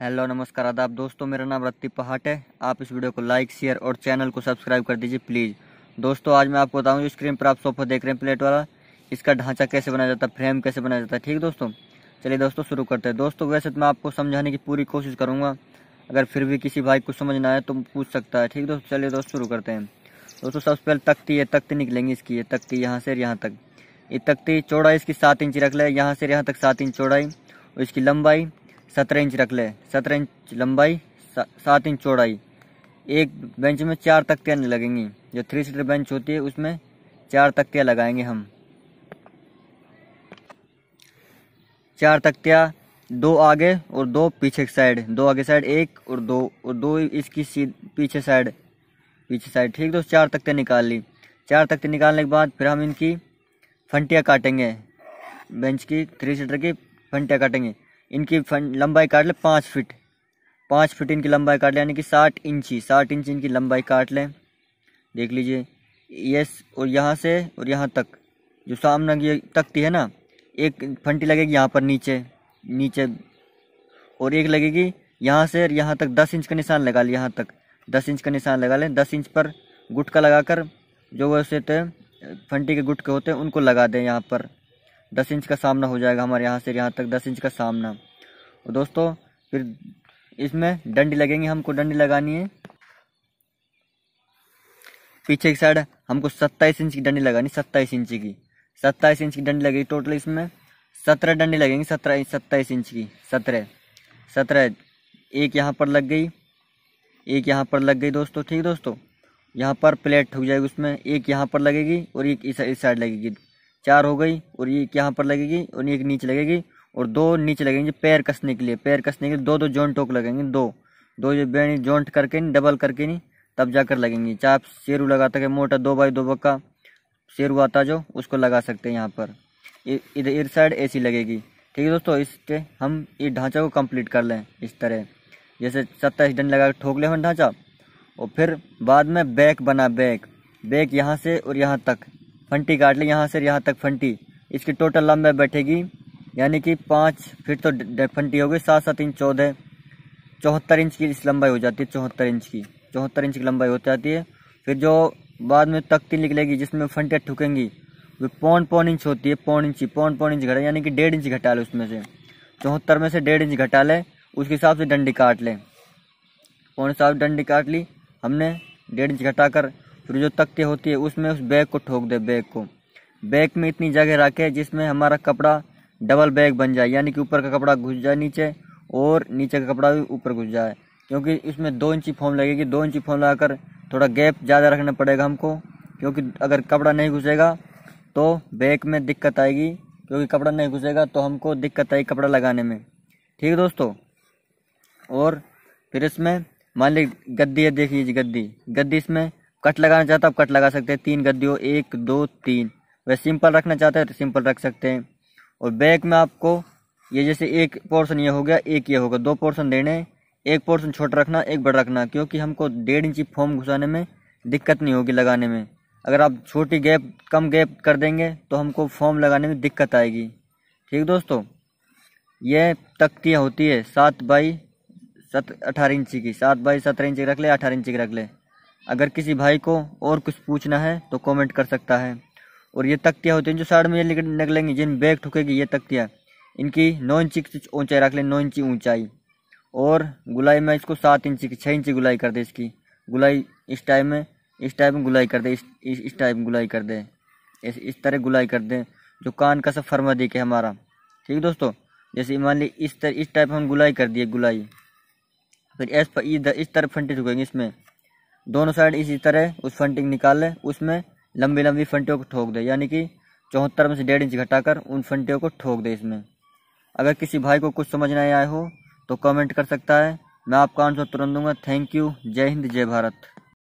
hello नमस्कार आदाब दोस्तों मेरा नाम रत्ती पहाट है आप इस वीडियो को लाइक शेयर और चैनल को सब्सक्राइब कर दीजिए प्लीज़ दोस्तों आज मैं आपको बताऊँ स्क्रीन पर आप सोफा देख रहे हैं प्लेट वाला इसका ढांचा कैसे बनाया जाता है फ्रेम कैसे बनाया जाता है ठीक दोस्तों चलिए दोस्तों शुरू करते हैं दोस्तों वैसे तो मैं आपको समझाने की पूरी कोशिश करूँगा अगर फिर भी किसी भाई को समझ ना आए तो पूछ सकता है ठीक दोस्तों चलिए दोस्त शुरू करते हैं दोस्तों सबसे पहले तख्ती है तख्ती निकलेंगी इसकी ये तख्ती यहाँ से यहाँ तक ये तख्ती चौड़ाई इसकी सात इंच रख लें यहाँ से यहाँ तक सात इंच चौड़ाई और इसकी लंबाई सत्रह इंच रख ले सत्रह इंच लंबाई सात इंच चौड़ाई एक बेंच में चार तख्तियाँ लगेंगी जो थ्री सीटर बेंच होती है उसमें चार तख्तियाँ लगाएंगे हम चार तख्तियाँ दो आगे और दो पीछे साइड दो आगे साइड एक और दो और दो इसकी पीछे साइड पीछे साइड ठीक तो चार तख्ते निकाल ली चार तख्ते निकालने के बाद फिर हम इनकी फंटियाँ काटेंगे बेंच की थ्री सीटर की फंटियाँ काटेंगे इनकी लंबाई काट लें पाँच फिट पाँच फिट इनकी लंबाई काट लें यानी कि साठ इंची साठ इंच इनकी लंबाई काट लें देख लीजिए यस और यहाँ से और यहाँ तक जो सामना की तख्ती है ना एक फंटी लगेगी यहाँ पर नीचे नीचे और एक लगेगी यहाँ से यहाँ तक दस इंच का निशान लगा लें यहाँ तक दस इंच का निशान लगा लें दस इंच पर गुटका लगाकर जो वैसे फंटी के गुटके होते हैं उनको लगा दें यहाँ पर दस इंच का सामना हो जाएगा हमारे यहाँ से यहाँ तक दस इंच का सामना और दोस्तों फिर इसमें डंडी लगेंगे हमको डंडी लगानी है पीछे की साइड हमको सत्ताईस इंच की डंडी लगानी सत्ताईस इंच की सत्ताईस इंच की डंडी लगेगी टोटल इसमें सत्रह डंडी लगेंगी सत्रह सत्ताईस इंच की सत्रह सत्रह एक यहाँ पर लग गई एक यहाँ पर लग गई दोस्तों ठीक दोस्तों यहाँ पर प्लेट ठुक जाएगी उसमें एक यहाँ पर लगेगी और एक इस साइड लगेगी चार हो गई और ये यहाँ पर लगेगी और एक नीचे लगेगी और दो नीचे लगेंगे पैर कसने के लिए पैर कसने के लिए दो दो जॉइंट टोक लगेंगे दो दो जो बेड़ी जॉइंट करके नहीं डबल करके नहीं तब जाकर लगेंगी चाहे आप शेरू लगाता है मोटा दो बाई दो बक्का शेरू आता जो उसको लगा सकते हैं यहाँ पर इधर इधर साइड ऐसी लगेगी ठीक है दोस्तों इसके हम इस ढांचा को कंप्लीट कर लें इस तरह जैसे सत्ताईस डंड लगा ठोक ले हम ढांचा और फिर बाद में बैक बना बैक बैक यहाँ से और यहाँ तक फंटी काट ली यहाँ से यहाँ तक फंटी इसकी टोटल लंबाई बैठेगी यानी कि पाँच फिट तो फंटी हो गई सात सात इंच चौदह चौहत्तर इंच की इस लंबाई हो जाती है चौहत्तर इंच की चौहत्तर इंच की लंबाई हो जाती है फिर जो बाद में तख्ती निकलेगी जिसमें फंटियाँ ठुकेंगी वो पौन पौन इंच होती है पौन इंची पौन पौन इंच घटा यानी कि डेढ़ इंच घटा लें उसमें से चौहत्तर में से डेढ़ इंच घटा लें उसके हिसाब से डंडी काट लें पौन हिसाब डंडी काट ली हमने डेढ़ इंच घटाकर फिर जो तक्के होती है उसमें उस बैग को ठोक दे बैग को बैग में इतनी जगह रखे जिसमें हमारा कपड़ा डबल बैग बन जाए यानी कि ऊपर का कपड़ा घुस जाए नीचे और नीचे का कपड़ा भी ऊपर घुस जाए क्योंकि इसमें दो इंची फॉर्म लगेगी दो इंची फॉर्म लगाकर थोड़ा गैप ज़्यादा रखना पड़ेगा हमको क्योंकि अगर कपड़ा नहीं घुसेगा तो बैग में दिक्कत आएगी क्योंकि कपड़ा नहीं घुसेगा तो हमको दिक्कत आएगी कपड़ा लगाने में ठीक है दोस्तों और फिर इसमें मान ली गद्दी है देख लीजिए गद्दी गद्दी इसमें कट लगाना चाहते हो आप कट लगा सकते हैं तीन गद्दियों एक दो तीन वह सिंपल रखना चाहते हैं तो सिंपल रख सकते हैं और बैक में आपको ये जैसे एक पोर्शन ये हो गया एक ये होगा दो पोर्शन देने एक पोर्शन छोटा रखना एक बड़ा रखना क्योंकि हमको डेढ़ इंची फॉर्म घुसाने में दिक्कत नहीं होगी लगाने में अगर आप छोटी गैप कम गैप कर देंगे तो हमको फॉर्म लगाने में दिक्कत आएगी ठीक दोस्तों यह तख्तियाँ होती है सात बाई सत अठारह इंची की सात बाई सत्रह इंची रख ले अठारह इंची की रख ले अगर किसी भाई को और कुछ पूछना है तो कमेंट कर सकता है और ये तख्तियाँ होती हैं जो साइड में ये निकलेंगी जिन बैग ठुकेगी ये तख्तियाँ इनकी नौ इंची ऊंचाई रख लें नौ इंची ऊंचाई और गुलाई में इसको सात इंची की छः इंची गुलाई कर दे इसकी गुलाई इस टाइप में इस टाइप में गुलाई कर दे इस इस टाइप में गुलाई कर दे इस इस तरह गुलाई कर दें जो कान का सब फर्मा देखे हमारा ठीक है दोस्तों जैसे मान ली इस तरह इस टाइप हम गुलाई कर दिए गुलाई फिर इस इस तरह फंटे ठुकेंगे इसमें दोनों साइड इसी तरह उस फंटिंग निकाल लें उसमें लंबी लंबी फंटियों को ठोक दे यानी कि चौहत्तर में से डेढ़ इंच घटाकर उन फंटियों को ठोक दे इसमें अगर किसी भाई को कुछ समझ नहीं आया हो तो कमेंट कर सकता है मैं आपका आंसर तुरंत दूंगा थैंक यू जय हिंद जय भारत